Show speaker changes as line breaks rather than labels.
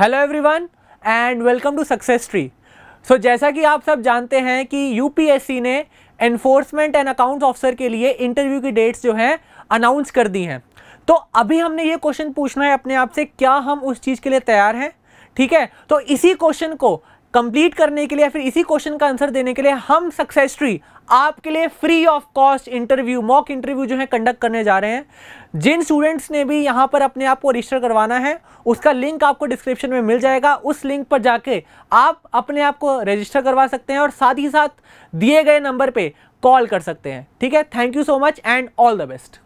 hello everyone and welcome to Success Tree so जैसा कि आप सब जानते हैं कि यूपीएससी ने एनफोर्समेंट एंड अकाउंट्स ऑफिसर के लिए इंटरव्यू की डेट्स जो हैं अनाउंस कर दी हैं तो अभी हमने ये क्वेश्चन पूछना है अपने आप से क्या हम उस चीज़ के लिए तैयार हैं ठीक है तो इसी क्वेश्चन को कंप्लीट करने के लिए या फिर इसी क्वेश्चन का आंसर देने के लिए हम सक्सेस ट्री आपके लिए free of cost interview mock interview जो है कंडक्ट करने जा रहे हैं जिन स्टूडेंट्स ने भी यहाँ पर अपने आप को रजिस्टर करवाना है उसका लिंक आपको डिस्क्रिप्शन में मिल जाएगा उस लिंक पर जाके आप अपने आप को रजिस्टर करवा सकते हैं और साथ ही साथ दिए गए नंबर पर कॉल कर सकते हैं ठीक है thank you so much and all the best